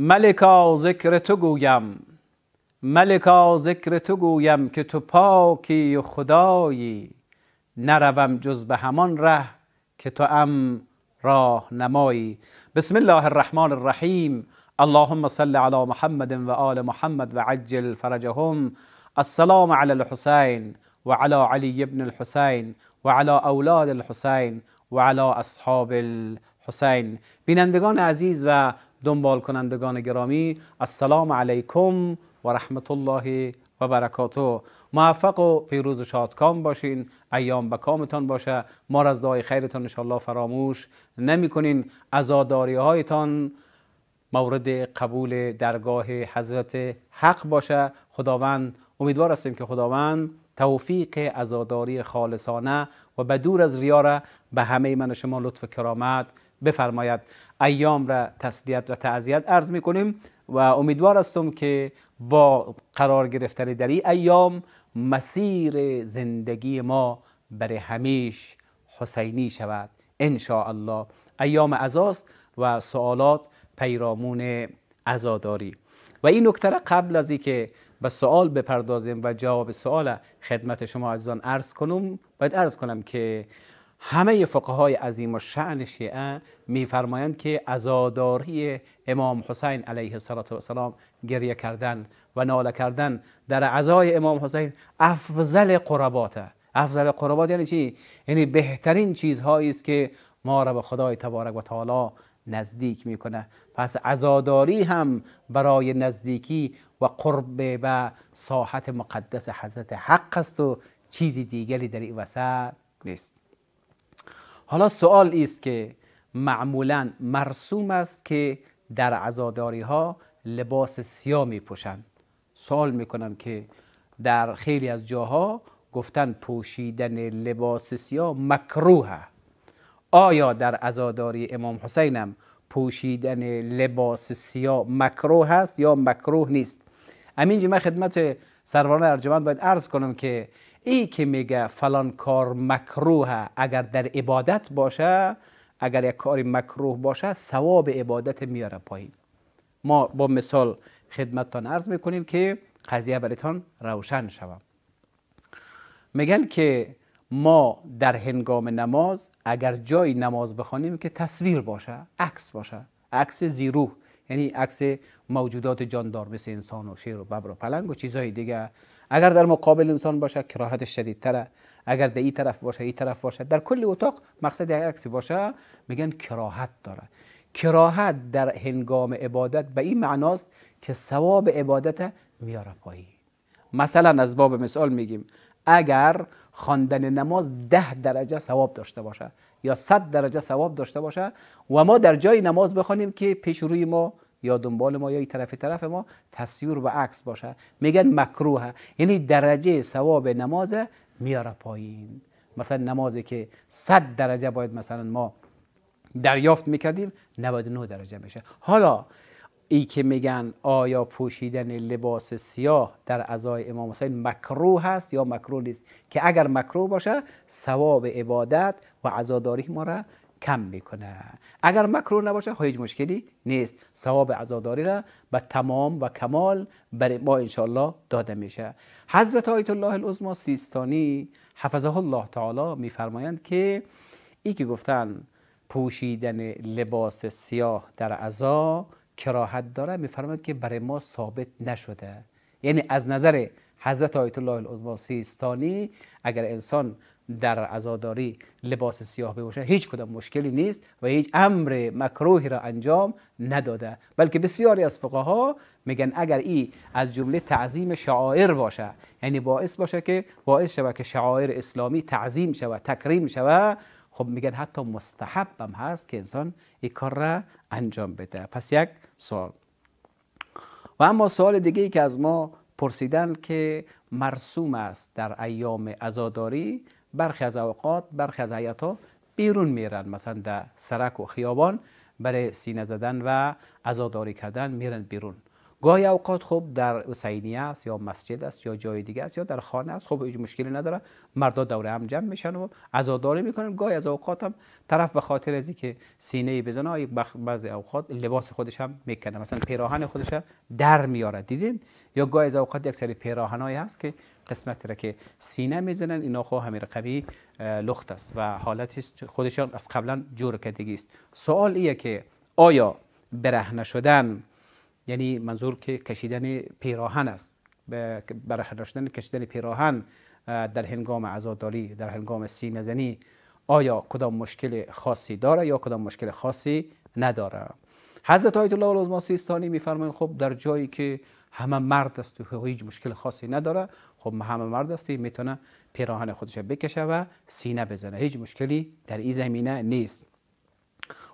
ملکا ذکر تو گویم ملکا ذکر تو گویم که تو پاکی و خدایی نروم جز به همان ره که تو ام راه نمایی بسم الله الرحمن الرحیم اللهم صل على محمد و آل محمد و عجل فرجهم السلام على الحسین و علی علی ابن الحسین و علی اولاد الحسین و علی اصحاب الحسین بینندگان عزیز و دنبال کنندگان گرامی السلام علیکم و رحمت الله و برکاته موفق و پیروز و شادکام باشین ایام به کامتان باشه ما از دعای خیرتان انشاءالله فراموش نمی کنین ازاداری هایتان مورد قبول درگاه حضرت حق باشه خداوند امیدوار هستیم که خداوند توفیق ازاداری خالصانه و دور از ریا به همه من شما لطف کرامت بفرماید ایام را تسلیت و تعذیت ارز می کنیم و امیدوار هستم که با قرار گرفتن در این ایام مسیر زندگی ما برای همیش حسینی شود ان الله ایام عزاست و سوالات پیرامون عزاداری و این نکته قبل از اینکه به سوال بپردازیم و جواب سوال خدمت شما عزیزان عرض کنم باید عرض کنم که همه فقهای عظیم و شعن شیعه میفرمایند که عزاداری امام حسین علیه السلام گریه کردن و ناله کردن در عزای امام حسین افضل قرباته افضل قربات یعنی چی یعنی بهترین چیزهایی است که ما را به خدای تبارک و تعالی نزدیک میکنه پس عزاداری هم برای نزدیکی و قرب به ساحت مقدس حضرت حق است و چیزی دیگری در این وسط نیست حالا سوال است که معمولا مرسوم است که در عزاداری ها لباس سیاه می پوشند سوال میکنم که در خیلی از جاها گفتن پوشیدن لباس سیاه مکروه آیا در عزاداری امام حسینم پوشیدن لباس سیاه مکروه است یا مکروه نیست امین من خدمت سروان ارجمند باید عرض کنم که ای که میگه فلان کار مکروه اگر در عبادت باشه اگر یک کاری مکروه باشه ثواب عبادت میاره پایین ما با مثال خدمتتان عرض میکنیم که قضیه برایتان روشن شوم. میگن که ما در هنگام نماز اگر جای نماز بخوانیم که تصویر باشه عکس باشه عکس زیروح یعنی عکس موجودات جاندار مثل انسان و شیر و ببر و پلنگ و چیزهای دیگه اگر در مقابل انسان باشه کراهت شدیدتره اگر در این طرف باشه این طرف باشه در کل اتاق مقصد عکسی باشه میگن کراهت داره کراهت در هنگام عبادت به این معناست که ثواب عبادت میاره پایی. مثلا از باب مثال میگیم اگر خواندن نماز ده درجه ثواب داشته باشه یا صد درجه ثواب داشته باشه و ما در جای نماز بخوانیم که پیش روی ما یا دنبال ما یا این طرف طرف ما تصویر و عکس باشه میگن مکروه یعنی درجه ثواب نماز میاره پایین مثلا نمازی که 100 درجه باید مثلا ما دریافت میکردیم 99 درجه میشه حالا ای که میگن آیا پوشیدن لباس سیاه در ازای امام حسین مکروه هست یا مکروه نیست که اگر مکروه باشه ثواب عبادت و عزاداری ما را کم میکنه اگر مکرور نباشه هیچ مشکلی نیست ثواب عزاداری را به تمام و کمال برای ما انشاالله داده میشه حضرت آیت الله العظما سیستانی حفظه الله تعالی میفرمایند که ای که گفتن پوشیدن لباس سیاه در عزا کراهت داره میفرمایند که برای ما ثابت نشده یعنی از نظر حضرت آیت الله العظما سیستانی اگر انسان در عزاداری لباس سیاه بپوشه هیچ کدام مشکلی نیست و هیچ امر مکروهی را انجام نداده بلکه بسیاری از فقها میگن اگر ای از جمله تعظیم شعائر باشه یعنی باعث باشه که باعث شود که شعائر اسلامی تعظیم شود تکریم شود خب میگن حتی مستحبم هست که انسان این کار را انجام بده پس یک سوال و اما سوال دیگه ای که از ما پرسیدن که مرسوم است در ایام عزاداری برخی از اوقات برخی از حیات ها بیرون میرن مثلا در سرک و خیابان برای سینه زدن و ازاداری کردن میرن بیرون گاهی اوقات خب در حسینیه است یا مسجد است یا جای دیگه است یا در خانه است خب هیچ مشکلی نداره مردا دور هم جمع میشن و عزاداری میکنن گاهی از اوقات هم طرف به خاطر از که سینه بزنه بعضی اوقات لباس خودش هم میکنه مثلا پیراهن خودش هم در میاره دیدین یا گاهی از اوقات یک سری پیراهنایی هست که قسمتی را که سینه میزنن اینا خو خب همین قوی لخت است و حالت خودشان از قبلا جور کدگی است سوال ایه که آیا برهنه شدن یعنی منظور که کشیدن پیراهن است داشتن کشیدن پیراهن در هنگام عزاداری در هنگام سینه زنی آیا کدام مشکل خاصی داره یا کدام مشکل خاصی نداره حضرت آیت الله العظما سیستانی میفرمایند خب در جایی که همه مرد است و هیچ مشکل خاصی نداره خب همه مرد است میتونه پیراهن خودش بکشه و سینه بزنه هیچ مشکلی در این زمینه نیست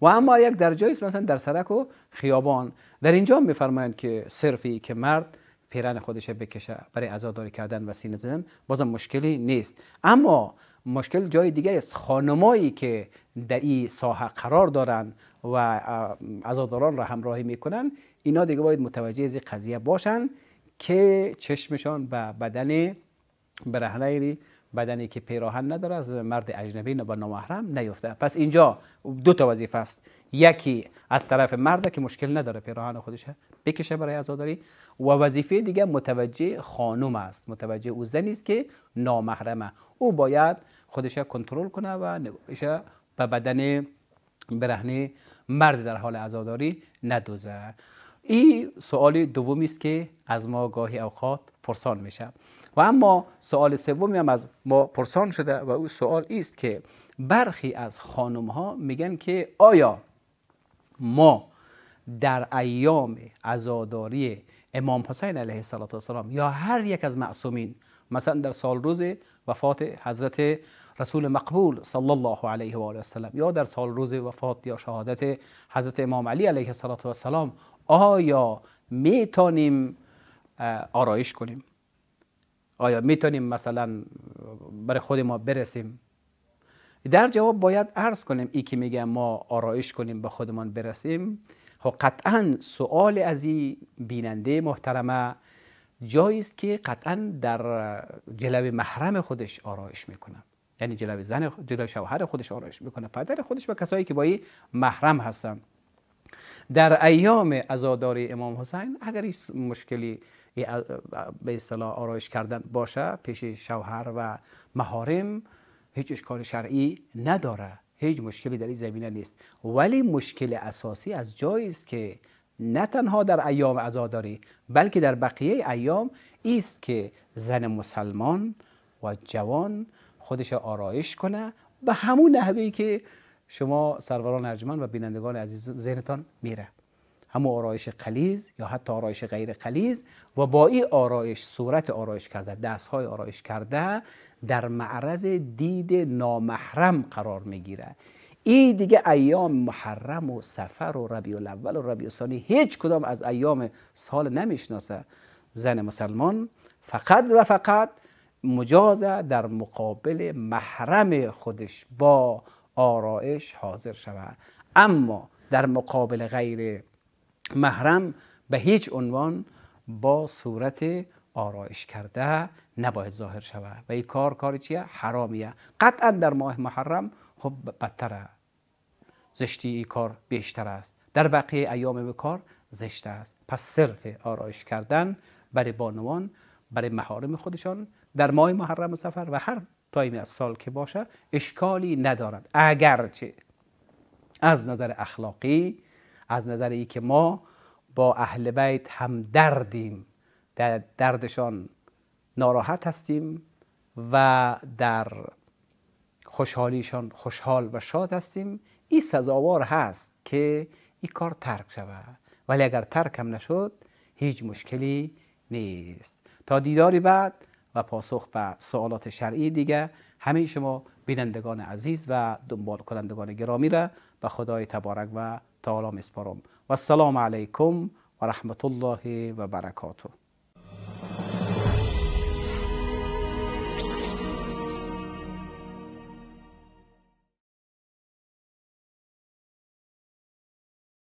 و اما یک در جایی است مثلا در سرک و خیابان در اینجا میفرمایند که صرفی که مرد پیرن خودش بکشه برای عزاداری کردن و سینه زدن بازم مشکلی نیست اما مشکل جای دیگه است خانمایی که در این ساحه قرار دارن و عزاداران را همراهی میکنن اینا دیگه باید متوجه از قضیه باشن که چشمشان به بدن برهنه یعنی بدنی که پیراهن نداره از مرد اجنبی با نامحرم نیفته پس اینجا دو تا وظیفه است یکی از طرف مرد که مشکل نداره پیراهن خودش بکشه برای عزاداری و وظیفه دیگه متوجه خانم است متوجه او زنی است که نامحرمه او باید خودش کنترل کنه و به بدن برهنه مرد در حال عزاداری ندوزه این سوال دومی است که از ما گاهی اوقات پرسان میشه و اما سوال سومی هم از ما پرسان شده و او سوال است که برخی از خانم ها میگن که آیا ما در ایام عزاداری امام حسین علیه السلام یا هر یک از معصومین مثلا در سال روز وفات حضرت رسول مقبول صلی الله علیه و آله یا در سال روز وفات یا شهادت حضرت امام علی علیه السلام آیا میتونیم آرایش کنیم آیا میتونیم مثلا برای خود ما برسیم در جواب باید عرض کنیم ای که میگه ما آرایش کنیم به خودمان برسیم خب قطعا سوال از این بیننده محترمه جایی است که قطعا در جلب محرم خودش آرایش میکنه یعنی جلب زن جلب شوهر خودش آرایش میکنه پدر خودش و کسایی که با محرم هستند در ایام عزاداری امام حسین اگر این مشکلی به اصطلاح آرایش کردن باشه پیش شوهر و محارم هیچ اشکال شرعی نداره هیچ مشکلی در این زمینه نیست ولی مشکل اساسی از جایی است که نه تنها در ایام عزاداری بلکه در بقیه ایام است که زن مسلمان و جوان خودش آرایش کنه به همون نحوی که شما سروران ارجمند و بینندگان عزیز ذهنتان میره همو آرایش قلیز یا حتی آرایش غیر قلیز و با این آرایش صورت آرایش کرده دستهای آرایش کرده در معرض دید نامحرم قرار میگیره ای دیگه ایام محرم و سفر و ربیع الاول و ربیع ثانی هیچ کدام از ایام سال نمیشناسه زن مسلمان فقط و فقط مجازه در مقابل محرم خودش با آرائش حاضر شود اما در مقابل غیر محرم به هیچ عنوان با صورت آرایش کرده نباید ظاهر شود و این کار کاری چیه حرامیه قطعا در ماه محرم خب بدتره زشتی این کار بیشتر است در بقیه ایام به کار زشت است پس صرف آرایش کردن برای بانوان برای محارم خودشان در ماه محرم سفر و هر تایمی از سال که باشه اشکالی ندارد اگرچه از نظر اخلاقی از نظر ای که ما با اهل بیت هم دردیم در دردشان ناراحت هستیم و در خوشحالیشان خوشحال و شاد هستیم این سزاوار هست که این کار ترک شود ولی اگر ترک هم نشد هیچ مشکلی نیست تا دیداری بعد و پاسخ به سوالات شرعی دیگه همه شما بینندگان عزیز و دنبال کنندگان گرامی را به خدای تبارک و تعالی سپارم و السلام علیکم و رحمت الله و برکاته